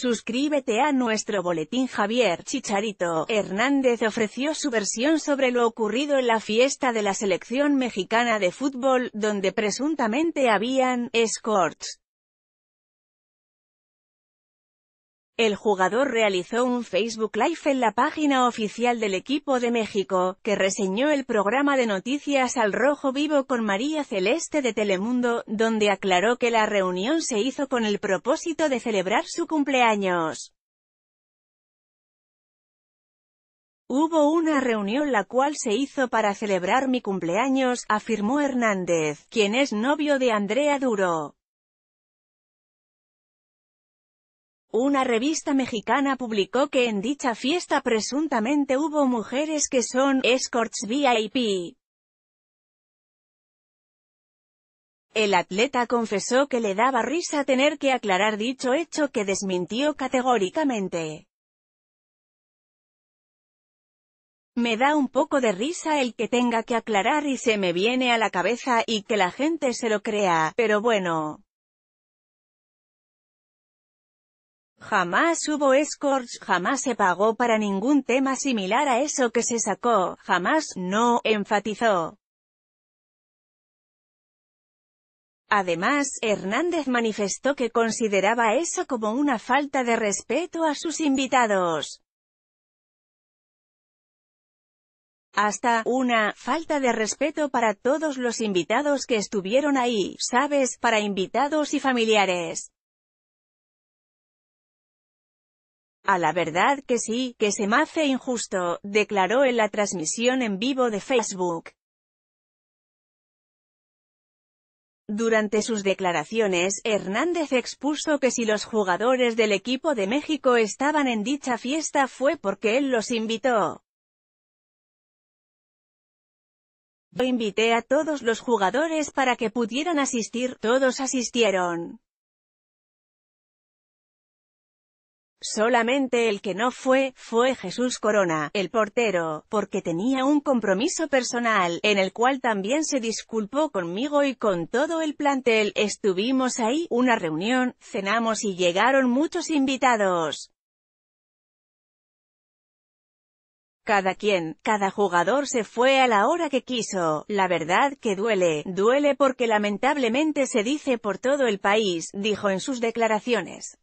Suscríbete a nuestro boletín Javier Chicharito Hernández ofreció su versión sobre lo ocurrido en la fiesta de la selección mexicana de fútbol, donde presuntamente habían escorts El jugador realizó un Facebook Live en la página oficial del equipo de México, que reseñó el programa de noticias al rojo vivo con María Celeste de Telemundo, donde aclaró que la reunión se hizo con el propósito de celebrar su cumpleaños. Hubo una reunión la cual se hizo para celebrar mi cumpleaños, afirmó Hernández, quien es novio de Andrea Duro. Una revista mexicana publicó que en dicha fiesta presuntamente hubo mujeres que son escorts VIP. El atleta confesó que le daba risa tener que aclarar dicho hecho que desmintió categóricamente. Me da un poco de risa el que tenga que aclarar y se me viene a la cabeza, y que la gente se lo crea, pero bueno. Jamás hubo escorts, jamás se pagó para ningún tema similar a eso que se sacó, jamás, no, enfatizó. Además, Hernández manifestó que consideraba eso como una falta de respeto a sus invitados. hasta una falta de respeto para todos los invitados que estuvieron ahí, sabes, para invitados y familiares. A la verdad que sí, que se me hace injusto, declaró en la transmisión en vivo de Facebook. Durante sus declaraciones, Hernández expuso que si los jugadores del equipo de México estaban en dicha fiesta fue porque él los invitó. Yo invité a todos los jugadores para que pudieran asistir, todos asistieron. Solamente el que no fue, fue Jesús Corona, el portero, porque tenía un compromiso personal, en el cual también se disculpó conmigo y con todo el plantel, estuvimos ahí, una reunión, cenamos y llegaron muchos invitados. cada quien, cada jugador se fue a la hora que quiso. La verdad que duele, duele porque lamentablemente se dice por todo el país, dijo en sus declaraciones.